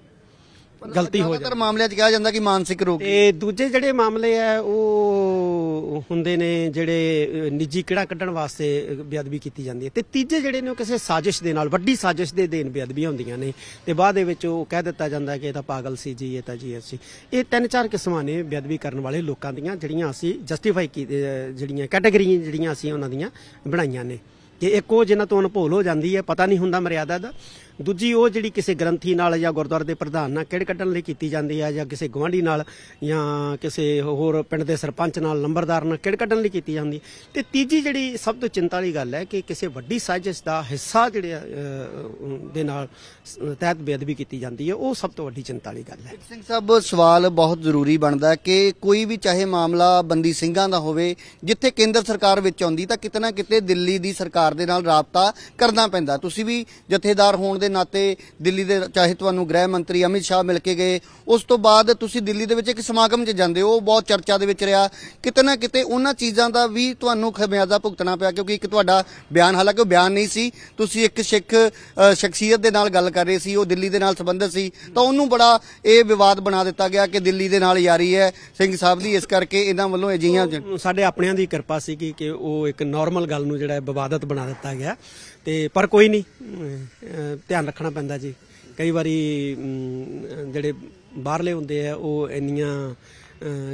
ਗਲਤੀ ਹੋ ਜਾਂਦੀ ਜ਼ਿਆਦਾਤਰ ਮਾਮਲਿਆਂ 'ਚ ਕਿਹਾ ਜਾਂਦਾ ਕਿ ਮਾਨਸਿਕ ਰੋਗ ਤੇ ਦੂਜੇ ਜਿਹੜੇ ਮਾਮਲੇ ਆ ਉਹ ਹੁੰਦੇ ਨੇ ਜਿਹੜੇ ਨਿੱਜੀ ਕਿਹੜਾ ਕੱਢਣ ਵਾਸਤੇ ਬੇਅਦਬੀ ਕੀਤੀ ਜਾਂਦੀ ਹੈ ਤੇ ਤੀਜੇ ਜਿਹੜੇ ਨੇ ਉਹ ਕਿਸੇ ਸਾਜ਼ਿਸ਼ ਦੇ ਨਾਲ ਵੱਡੀ ਸਾਜ਼ਿਸ਼ ਦੇ ਦੇਣ ਬੇਅਦਬੀਆਂ ਹੁੰਦੀਆਂ ਨੇ ਤੇ ਬਾਅਦ ਦੇ ਵਿੱਚ ਉਹ ਕਹਿ ਦਿੱਤਾ ਜਾਂਦਾ ਕਿ ਇਹ ਤਾਂ ਪਾਗਲ ਸੀ ਜੀ ਇਹ ਤਾਂ ਜੀ ਅਸੀਂ ਇਹ ਤਿੰਨ ਚਾਰ ਕਿਸਮਾਂ ਨੇ ਬੇਅਦਬੀ ਕਰਨ ਵਾਲੇ ਲੋਕਾਂ ਦੀਆਂ ਜਿਹੜੀਆਂ ਅਸੀਂ ਜਸਟੀਫਾਈ ਜਿਹੜੀਆਂ ਕੈਟਾਗਰੀਆਂ ਜਿਹੜੀਆਂ ਅਸੀਂ ਉਹਨਾਂ ਦੀਆਂ ਬਣਾਈਆਂ ਨੇ ਕਿ ਇੱਕ ਉਹ ਜਿਨ੍ਹਾਂ ਤੋਂ ਅਨਭੋਲ ਹੋ ਜਾਂਦੀ ਹੈ ਪਤਾ ਨਹੀਂ ਹੁੰਦਾ ਮਰਿਆਦਾ ਦਾ ਦੂਜੀ ਉਹ ਜਿਹੜੀ ਕਿਸੇ ਗ੍ਰੰਥੀ ਨਾਲ ਜਾਂ ਗੁਰਦੁਆਰੇ ਦੇ ਪ੍ਰਧਾਨ ਨਾਲ ਕਿਹੜੇ ਕੱਢਣ ਲਈ ਕੀਤੀ ਜਾਂਦੀ ਹੈ ਜਾਂ ਕਿਸੇ ਗਵਾਂਢੀ ਨਾਲ ਜਾਂ ਕਿਸੇ ਹੋਰ ਪਿੰਡ ਦੇ ਸਰਪੰਚ ਨਾਲ ਨੰਬਰਦਾਰ ਨਾਲ ਕਿਹੜੇ ਕੱਢਣ ਲਈ ਕੀਤੀ ਜਾਂਦੀ ਤੇ ਤੀਜੀ ਜਿਹੜੀ ਸਭ ਤੋਂ ਚਿੰਤਾ ਵਾਲੀ ਗੱਲ ਹੈ ਕਿ ਕਿਸੇ ਵੱਡੀ ਸਾਜ਼ਿਸ਼ ਦਾ ਹਿੱਸਾ ਜਿਹੜੇ ਦੇ ਨਾਲ ਤਹਿਤ ਬੇਅਦਬੀ ਕੀਤੀ ਜਾਂਦੀ ਹੈ ਉਹ ਸਭ ਤੋਂ ਵੱਡੀ ਚਿੰਤਾ ਵਾਲੀ ਗੱਲ ਹੈ ਸਿੰਘ ਸਾਹਿਬ ਸਵਾਲ ਬਹੁਤ ਜ਼ਰੂਰੀ ਬਣਦਾ ਕਿ ਕੋਈ ਵੀ ਚਾਹੇ ਮਾਮਲਾ ਬੰਦੀ ਸਿੰਘਾਂ ਦਾ ਹੋਵੇ ਜਿੱਥੇ ਕੇਂਦਰ ਸਰਕਾਰ ਵਿੱਚ ਆਉਂਦੀ ਤਾਂ ਕਿਤੇ ਨਾ ਕਿਤੇ ਦਿੱਲੀ ਦੀ ਸਰਕਾਰ ਦੇ ਨਾਲ ਰਾਬਤਾ ਕਰਨਾ ਪੈਂਦਾ ਤੁਸੀਂ ਵੀ ਜਥੇਦਾਰ ਹੋਣ ਦੇ ਦੇ ਨਾਤੇ ਦਿੱਲੀ ਦੇ ਚਾਹੇ ਤੁਹਾਨੂੰ ਗ੍ਰਹਿ ਮੰਤਰੀ ਅਮਿਤ ਸ਼ਾਹ ਮਿਲ ਕੇ ਗਏ ਉਸ ਤੋਂ ਬਾਅਦ ਤੁਸੀਂ ਦਿੱਲੀ ਦੇ ਵਿੱਚ ਇੱਕ ਸਮਾਗਮ 'ਚ ਜਾਂਦੇ ਹੋ ਬਹੁਤ ਚਰਚਾ ਦੇ ਵਿੱਚ ਰਿਹਾ ਕਿਤੇ ਨਾ ਕਿਤੇ ਉਹਨਾਂ ਚੀਜ਼ਾਂ ਦਾ ਵੀ ਤੁਹਾਨੂੰ ਖਮਿਆਜ਼ਾ ਭੁਗਤਣਾ ਪਿਆ ਕਿਉਂਕਿ ਇੱਕ ਤੁਹਾਡਾ ਬਿਆਨ ਹਾਲਾਂਕਿ ਉਹ ਬਿਆਨ ਨਹੀਂ ਸੀ ਤੁਸੀਂ ਇੱਕ ਸਿੱਖ ਸ਼ਖਸੀਅਤ ਦੇ ਨਾਲ ਗੱਲ ਕਰ ਰਹੇ ਸੀ ਉਹ ਦਿੱਲੀ ਦੇ ਨਾਲ ਸੰਬੰਧਿਤ ਸੀ ਤਾਂ ਉਹਨੂੰ ਬੜਾ ਇਹ ਵਿਵਾਦ ਬਣਾ ਦਿੱਤਾ ਗਿਆ ਕਿ ਦਿੱਲੀ ਦੇ ਨਾਲ ਯਾਰੀ ਹੈ ਸਿੰਘ ਸਾਹਿਬ ਦੀ ਇਸ ਕਰਕੇ ਇਹਨਾਂ ਵੱਲੋਂ ਅਜਿਹੀਆਂ ਸਾਡੇ ਆਪਣਿਆਂ ਦੀ ਕਿਰਪਾ ਸੀ ਕਿ ਉਹ ਇੱਕ ਨਾਰਮਲ ਗੱਲ ਨੂੰ ਜਿਹੜਾ ਵਿਵਾਦਤ ਬਣਾ ਦਿੱਤਾ ਗਿਆ ਤੇ ਪਰ ਕੋਈ ਨਹੀਂ ਧਿਆਨ ਰੱਖਣਾ ਪੈਂਦਾ ਜੀ ਕਈ ਵਾਰੀ ਜਿਹੜੇ ਬਾਹਰਲੇ ਹੁੰਦੇ ਆ ਉਹ ਇੰਨੀਆਂ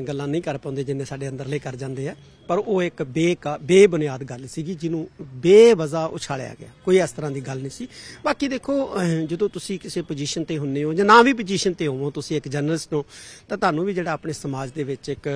ਗੱਲਾਂ ਨਹੀਂ ਕਰ ਪਾਉਂਦੇ ਜਿੰਨੇ ਸਾਡੇ ਅੰਦਰਲੇ ਕਰ ਜਾਂਦੇ ਆ ਪਰ ਉਹ ਇੱਕ ਬੇਕਾ ਬੇਬੁਨਿਆਦ ਗੱਲ ਸੀਗੀ ਜਿਹਨੂੰ ਬੇਵਜ਼ਾ ਉਛਾਲਿਆ ਗਿਆ ਕੋਈ ਇਸ ਤਰ੍ਹਾਂ ਦੀ ਗੱਲ ਨਹੀਂ ਸੀ ਬਾਕੀ ਦੇਖੋ ਜਦੋਂ ਤੁਸੀਂ ਕਿਸੇ ਪੋਜੀਸ਼ਨ ਤੇ ਹੁੰਨੇ ਹੋ ਜਾਂ ਨਾ ਵੀ ਪੋਜੀਸ਼ਨ ਤੇ ਹੋਵੋ ਤੁਸੀਂ ਇੱਕ ਜਰਨਲਿਸਟ ਹੋ ਤਾਂ ਤੁਹਾਨੂੰ ਵੀ ਜਿਹੜਾ ਆਪਣੇ ਸਮਾਜ ਦੇ ਵਿੱਚ ਇੱਕ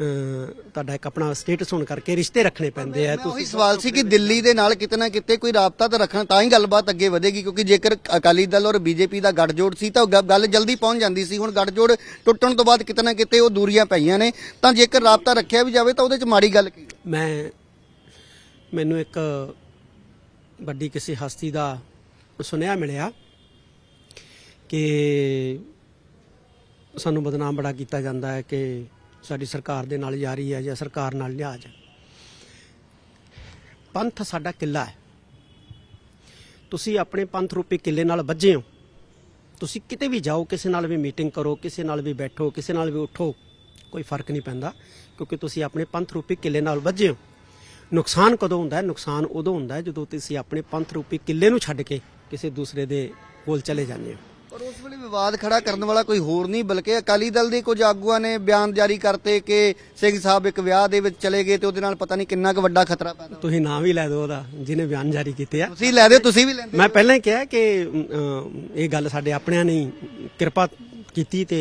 ਤੁਹਾਡਾ ਇੱਕ ਆਪਣਾ ਸਟੇਟਸ ਹੋਣ ਕਰਕੇ ਰਿਸ਼ਤੇ ਰੱਖਣੇ ਪੈਂਦੇ ਆ ਤੁਸੀਂ ਸਵਾਲ ਸੀ ਕਿ ਦਿੱਲੀ ਦੇ ਨਾਲ ਕਿਤੇ ਨਾ ਕਿਤੇ ਕੋਈ ਰਾਬਤਾ ਤਾਂ ਰੱਖਣਾ ਤਾਂ ਹੀ ਗੱਲਬਾਤ ਅੱਗੇ ਵਧੇਗੀ ਕਿਉਂਕਿ ਜੇਕਰ ਅਕਾਲੀ ਦਲ ਔਰ ਬੀਜੇਪੀ ਦਾ ਗੱਠਜੋੜ ਸੀ ਤਾਂ ਗੱਲ ਜਲਦੀ ਪਹੁੰਚ ਜਾਂਦੀ ਸੀ ਹੁਣ ਗੱਠਜੋੜ ਟੁੱਟਣ ਤੋਂ ਬਾਅਦ ਕਿਤੇ ਨਾ ਕਿਤੇ ਉਹ ਦੂਰੀਆਂ ਪਈਆਂ ਨੇ ਤਾਂ ਜੇਕਰ ਰਾਬਤਾ ਰੱਖਿਆ ਵੀ ਜਾਵੇ ਤਾਂ ਉਹਦੇ ਚ ਮਾੜੀ ਸਹੀ ਗੱਲ ਕੀ ਮੈਂ ਮੈਨੂੰ ਇੱਕ ਵੱਡੀ ਕਿਸੇ ਹਸਤੀ ਦਾ ਸੁਨੇਹਾ ਮਿਲਿਆ ਕਿ ਸਾਨੂੰ ਬਦਨਾਮ ਬੜਾ ਕੀਤਾ ਜਾਂਦਾ ਹੈ ਕਿ ਸਾਡੀ ਸਰਕਾਰ ਦੇ ਨਾਲ ਯਾਰੀ ਹੈ ਜਾਂ ਸਰਕਾਰ ਨਾਲ ਲਿਆਜ ਹੈ ਪੰਥ ਸਾਡਾ ਕਿਲਾ ਹੈ ਤੁਸੀਂ ਆਪਣੇ ਪੰਥ ਰੂਪੀ ਕਿਲੇ ਨਾਲ ਵੱਜੇ ਹੋ ਤੁਸੀਂ ਕਿਤੇ ਵੀ ਜਾਓ ਕਿਸੇ ਨਾਲ ਵੀ ਮੀਟਿੰਗ ਕਰੋ ਕਿਸੇ ਨਾਲ ਵੀ ਬੈਠੋ ਕਿਸੇ ਨਾਲ ਵੀ ਉਠੋ ਕੋਈ ਫਰਕ ਨਹੀਂ ਪੈਂਦਾ ਕਿਉਂਕਿ ਤੁਸੀਂ ਆਪਣੇ ਪੰਥ ਰੂਪੀ ਕਿਲੇ ਨਾਲ ਵੱਜੇ ਹੋ ਨੁਕਸਾਨ ਕਦੋਂ ਹੁੰਦਾ ਹੈ ਨੁਕਸਾਨ ਉਦੋਂ ਹੁੰਦਾ ਹੈ ਜਦੋਂ ਤੁਸੀਂ ਆਪਣੇ ਪੰਥ ਰੂਪੀ ਕਿਲੇ ਨੂੰ ਛੱਡ ਕੇ ਕਿਸੇ ਦੂਸਰੇ ਦੇ ਕੋਲ ਚਲੇ ਜਾਂਦੇ ਹੋ ਪਰ ਉਸ ਵੇਲੇ ਵਿਵਾਦ ਖੜਾ ਕਰਨ ਵਾਲਾ ਕੋਈ ਹੋਰ ਨਹੀਂ ਬਲਕਿ ਅਕਾਲੀ ਦਲ ਦੇ ਕੁਝ ਆਗੂਆਂ ਨੇ ਬਿਆਨ ਜਾਰੀ ਕਰਤੇ ਕਿ ਸਿੰਘ ਸਾਹਿਬ ਇੱਕ ਵਿਆਹ ਦੇ ਵਿੱਚ ਚਲੇ ਗਏ ਤੇ ਉਹਦੇ ਨਾਲ ਪਤਾ ਨਹੀਂ ਕਿੰਨਾ ਕੁ ਵੱਡਾ ਖਤਰਾ ਪੈਦਾ ਤੁਸੀਂ ਨਾਂ ਵੀ ਲੈ ਦਿਓ ਉਹਦਾ ਜਿਹਨੇ ਬਿਆਨ ਜਾਰੀ ਕੀਤੇ ਆ ਤੁਸੀਂ ਲੈ ਦਿਓ ਤੁਸੀਂ ਵੀ ਲੈਂਦੇ ਮੈਂ ਪਹਿਲਾਂ ਹੀ ਕਿਹਾ ਕਿ ਇਹ ਗੱਲ ਸਾਡੇ ਆਪਣਿਆਂ ਨਹੀਂ ਕਿਰਪਾ ਕੀਤੀ ਤੇ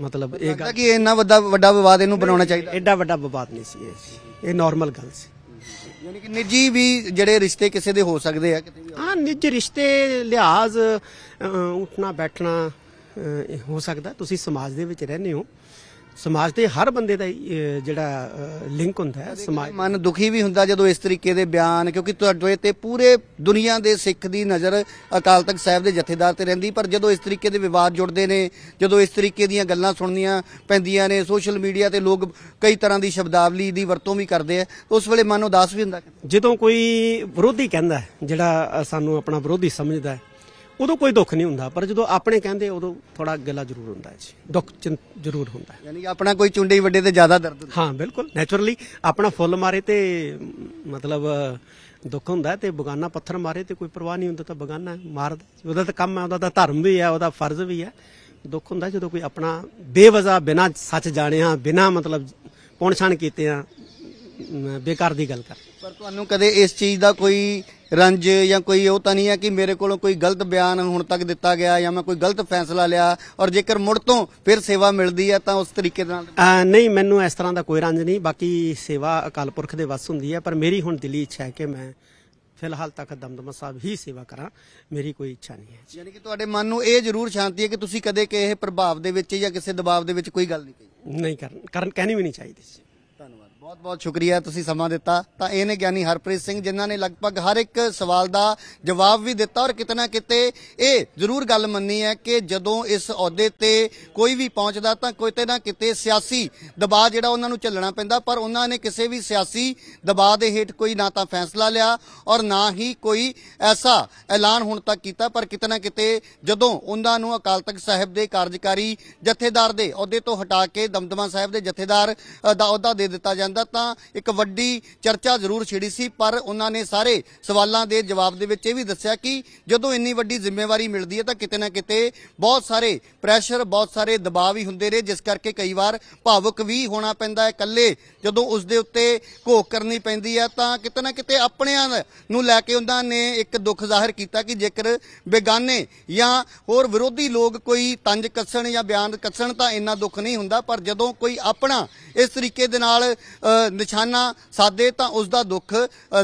ਮਤਲਬ ਇਹ ਗੱਲ ਕਿ ਇੰਨਾ ਵੱਡਾ ਵੱਡਾ ਵਿਵਾਦ ਇਹਨੂੰ ਬਣਾਉਣਾ ਚਾਹੀਦਾ ਐਡਾ ਵੱਡਾ ਵਿਵਾਦ ਨਹੀਂ ਸੀ ਇਹ ਇਹ ਨਾਰਮਲ ਗੱਲ ਸੀ ਯਾਨੀ ਕਿ ਨਿੱਜੀ ਵੀ ਜਿਹੜੇ ਰਿਸ਼ਤੇ ਕਿਸੇ ਦੇ ਹੋ ਸਕਦੇ ਆ ਕਿਤੇ ਵੀ। ਹਾਂ ਨਿੱਜ ਰਿਸ਼ਤੇ ਲਿਹਾਜ਼ ਉੱਠਣਾ ਬੈਠਣਾ ਹੋ ਸਕਦਾ ਤੁਸੀਂ ਸਮਾਜ ਦੇ ਵਿੱਚ ਰਹਿੰਦੇ ਹੋ ਸਮਾਜ ਤੇ ਹਰ ਬੰਦੇ ਦਾ ਜਿਹੜਾ ਲਿੰਕ ਹੁੰਦਾ ਹੈ ਸਮਾਜ ਮਨ ਦੁਖੀ ਵੀ ਹੁੰਦਾ ਜਦੋਂ ਇਸ ਤਰੀਕੇ ਦੇ ਬਿਆਨ ਕਿਉਂਕਿ ਤੁਹਾਡੇ ਤੇ ਪੂਰੇ ਦੁਨੀਆ ਦੇ ਸਿੱਖ ਦੀ ਨਜ਼ਰ ਅਕਾਲ ਤਖਤ ਸਾਹਿਬ ਦੇ ਜਥੇਦਾਰ ਤੇ ਰਹਿੰਦੀ ਪਰ ਜਦੋਂ ਇਸ ਤਰੀਕੇ ਦੇ ਵਿਵਾਦ ਜੁੜਦੇ ਨੇ ਜਦੋਂ ਇਸ ਤਰੀਕੇ ਦੀਆਂ ਗੱਲਾਂ ਸੁਣਨੀਆਂ ਪੈਂਦੀਆਂ ਨੇ ਸੋਸ਼ਲ ਮੀਡੀਆ ਤੇ ਲੋਕ ਕਈ ਤਰ੍ਹਾਂ ਦੀ ਸ਼ਬਦਾਵਲੀ ਦੀ ਵਰਤੋਂ ਵੀ ਕਰਦੇ ਆ ਉਸ ਵੇਲੇ ਮਨ ਉਦਾਸ ਵੀ ਹੁੰਦਾ ਜਦੋਂ ਕੋਈ ਵਿਰੋਧੀ ਕਹਿੰਦਾ ਜਿਹੜਾ ਸਾਨੂੰ ਆਪਣਾ ਵਿਰੋਧੀ ਸਮਝਦਾ ਹੈ ਉਦੋਂ ਕੋਈ ਦੁੱਖ ਨਹੀਂ ਹੁੰਦਾ ਪਰ ਜਦੋਂ ਆਪਣੇ ਕਹਿੰਦੇ ਉਦੋਂ ਥੋੜਾ ਗਿਲਾ ਜ਼ਰੂਰ ਹੁੰਦਾ ਹੈ ਜੀ ਦੁੱਖ ਚਿੰਤ ਜ਼ਰੂਰ ਹੁੰਦਾ ਹੈ ਯਾਨੀ ਕਿ ਆਪਣਾ ਕੋਈ ਚੁੰਡੀ ਵੱਡੇ ਤੇ ਜ਼ਿਆਦਾ ਦਰਦ ਹੁੰਦਾ ਹਾਂ ਬਿਲਕੁਲ ਨੇਚਰਲੀ ਆਪਣਾ ਫੁੱਲ ਮਾਰੇ ਤੇ ਮਤਲਬ ਦੁੱਖ ਹੁੰਦਾ ਤੇ ਬਗਾਨਾ ਪੱਥਰ ਮਾਰੇ ਤੇ ਕੋਈ ਪਰਵਾਹ ਨਹੀਂ ਹੁੰਦਾ ਤਾਂ ਬਗਾਨਾ ਮਾਰਦਾ ਉਹਦਾ ਤਾਂ ਕੰਮ ਹੈ ਉਹਦਾ ਤਾਂ ਧਰਮ ਵੀ ਹੈ ਉਹਦਾ ਫਰਜ਼ ਵੀ ਹੈ ਦੁੱਖ ਹੁੰਦਾ ਜਦੋਂ ਕੋਈ ਆਪਣਾ ਬੇਵਜ਼ਾ ਬਿਨਾ ਸੱਚ ਜਾਣਿਆ ਬਿਨਾ ਮਤਲਬ ਪਹੁੰਚਣ ਕੀਤੇ ਆ ਬੇਕਾਰ ਦੀ ਗੱਲ ਕਰ ਪਰ ਤੁਹਾਨੂੰ ਕਦੇ ਇਸ ਚੀਜ਼ ਦਾ ਕੋਈ ਰੰਜ ਜਾਂ ਕੋਈ ਉਹ ਤਾਂ ਨਹੀਂ ਹੈ ਕਿ ਮੇਰੇ ਕੋਲੋਂ ਕੋਈ ਗਲਤ ਬਿਆਨ ਹੁਣ ਤੱਕ ਦਿੱਤਾ ਗਿਆ ਜਾਂ ਮੈਂ ਕੋਈ ਗਲਤ ਫੈਸਲਾ ਲਿਆ ਔਰ ਜੇਕਰ ਮੁੜ ਤੋਂ ਫਿਰ ਸੇਵਾ ਮਿਲਦੀ ਹੈ ਤਾਂ ਉਸ ਤਰੀਕੇ ਨਾਲ ਨਹੀਂ ਮੈਨੂੰ ਇਸ ਤਰ੍ਹਾਂ ਦਾ ਕੋਈ ਰੰਜ ਨਹੀਂ ਬਾਕੀ ਸੇਵਾ ਅਕਾਲ ਪੁਰਖ ਦੇ ਵੱਸ ਹੁੰਦੀ ਹੈ ਪਰ ਮੇਰੀ ਹੁਣ ਦਿਲੀ ਇੱਛਾ ਹੈ ਕਿ ਮੈਂ ਫਿਲਹਾਲ ਤੱਕ ਦਮਦਮਾ ਸਾਹਿਬ ਹੀ ਸੇਵਾ ਕਰਾਂ ਮੇਰੀ ਕੋਈ ਇੱਛਾ ਨਹੀਂ ਹੈ ਯਾਨੀ ਕਿ ਤੁਹਾਡੇ ਮਨ ਨੂੰ ਇਹ ਜ਼ਰੂਰ ਸ਼ਾਂਤੀ ਹੈ ਕਿ ਤੁਸੀਂ ਕਦੇ ਕਿਸੇ ਪ੍ਰਭਾਵ ਦੇ ਵਿੱਚ ਜਾਂ ਕਿਸੇ ਦਬਾਅ ਦੇ ਵਿੱਚ ਕੋਈ ਗੱਲ ਨਹੀਂ ਕਹੀ ਨਹੀਂ ਕਰਨ ਕਹਿਣੀ ਵੀ ਨਹੀਂ ਚਾਹੀਦੀ ਬਹੁਤ ਬਹੁਤ ਸ਼ੁਕਰੀਆ ਤੁਸੀਂ ਸਮਾਂ ਦਿੱਤਾ ਤਾਂ ਇਹ ਨੇ ਗਿਆਨੀ ਹਰਪ੍ਰੀਤ ਸਿੰਘ ਜਿਨ੍ਹਾਂ ਨੇ ਲਗਭਗ ਹਰ ਇੱਕ ਸਵਾਲ ਦਾ ਜਵਾਬ ਵੀ ਦਿੱਤਾ ਔਰ ਕਿਤਨਾ ਕਿਤੇ ਇਹ ਜ਼ਰੂਰ ਗੱਲ ਮੰਨੀ ਹੈ ਕਿ ਜਦੋਂ ਇਸ ਅਹੁਦੇ ਤੇ ਕੋਈ ਵੀ ਪਹੁੰਚਦਾ ਤਾਂ ਤੇ ਨਾ ਕਿਤੇ ਸਿਆਸੀ ਦਬਾਅ ਜਿਹੜਾ ਉਹਨਾਂ ਨੂੰ ਝੱਲਣਾ ਪੈਂਦਾ ਪਰ ਉਹਨਾਂ ਨੇ ਕਿਸੇ ਵੀ ਸਿਆਸੀ ਦਬਾਅ ਦੇ ਹੇਠ ਕੋਈ ਨਾ ਤਾਂ ਫੈਸਲਾ ਲਿਆ ਔਰ ਨਾ ਹੀ ਕੋਈ ਐਸਾ ਐਲਾਨ ਹੁਣ ਤੱਕ ਕੀਤਾ ਪਰ ਕਿਤਨਾ ਕਿਤੇ ਜਦੋਂ ਉਹਨਾਂ ਨੂੰ ਅਕਾਲ ਤਖਤ ਸਾਹਿਬ ਦੇ ਕਾਰਜਕਾਰੀ ਜਥੇਦਾਰ ਦੇ ਅਹੁਦੇ ਤੋਂ ਹਟਾ ਕੇ ਦਮਦਮਾ ਸਾਹਿਬ ਦੇ ਜਥੇਦਾਰ ਦਾ ਅਹੁਦਾ ਦੇ ਦਿੱਤਾ ਜਾਂਦਾ ਜਾਂਦਾ ਤਾਂ ਇੱਕ ਵੱਡੀ ਚਰਚਾ ਜ਼ਰੂਰ ਛਿੜੀ ਸੀ ਪਰ ਉਹਨਾਂ ਨੇ ਸਾਰੇ ਸਵਾਲਾਂ ਦੇ ਜਵਾਬ ਦੇ ਵਿੱਚ ਇਹ ਵੀ ਦੱਸਿਆ ਕਿ ਜਦੋਂ ਇੰਨੀ ਵੱਡੀ ਜ਼ਿੰਮੇਵਾਰੀ ਮਿਲਦੀ ਹੈ ਤਾਂ ਕਿਤੇ ਨਾ ਕਿਤੇ ਬਹੁਤ ਸਾਰੇ ਪ੍ਰੈਸ਼ਰ ਬਹੁਤ ਸਾਰੇ ਦਬਾਅ ਵੀ ਹੁੰਦੇ ਨੇ ਜਿਸ ਕਰਕੇ ਕਈ ਵਾਰ ਭਾਵੁਕ ਵੀ ਹੋਣਾ ਪੈਂਦਾ ਹੈ ਇਕੱਲੇ ਜਦੋਂ ਉਸ ਦੇ ਉੱਤੇ ਘੋਖ ਕਰਨੀ ਪੈਂਦੀ ਹੈ ਤਾਂ ਕਿਤੇ ਨਾ ਕਿਤੇ ਆਪਣਿਆਂ ਨੂੰ ਲੈ ਕੇ ਉਹਨਾਂ ਨੇ ਇੱਕ ਦੁੱਖ ਜ਼ਾਹਿਰ ਕੀਤਾ ਕਿ ਜੇਕਰ ਬੇਗਾਨੇ ਜਾਂ ਹੋਰ ਵਿਰੋਧੀ ਲੋਕ ਕੋਈ ਤੰਜ ਕੱਸਣ ਜਾਂ ਬਿਆਨ ਕੱਸਣ ਤਾਂ ਇੰਨਾ ਦੁੱਖ ਨਹੀਂ ਹੁੰਦਾ ਪਰ ਜਦੋਂ ਕੋਈ ਆਪਣਾ ਇਸ ਤਰੀਕੇ ਦੇ ਨਾਲ ਨਿਸ਼ਾਨਾ ਸਾਦੇ ਤਾਂ ਉਸ ਦਾ ਦੁੱਖ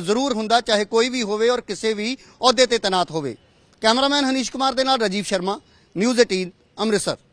ਜ਼ਰੂਰ ਹੁੰਦਾ ਚਾਹੇ ਕੋਈ ਵੀ ਹੋਵੇ ਔਰ ਕਿਸੇ ਵੀ ਅਹੁਦੇ ਤੇ ਤਨਾਤ ਹੋਵੇ ਕੈਮਰਾਮੈਨ ਹਨੀਸ਼ ਕੁਮਾਰ ਦੇ ਨਾਲ ਰਜੀਵ ਸ਼ਰਮਾ ਨਿਊਜ਼ 18 ਅੰਮ੍ਰਿਤਸਰ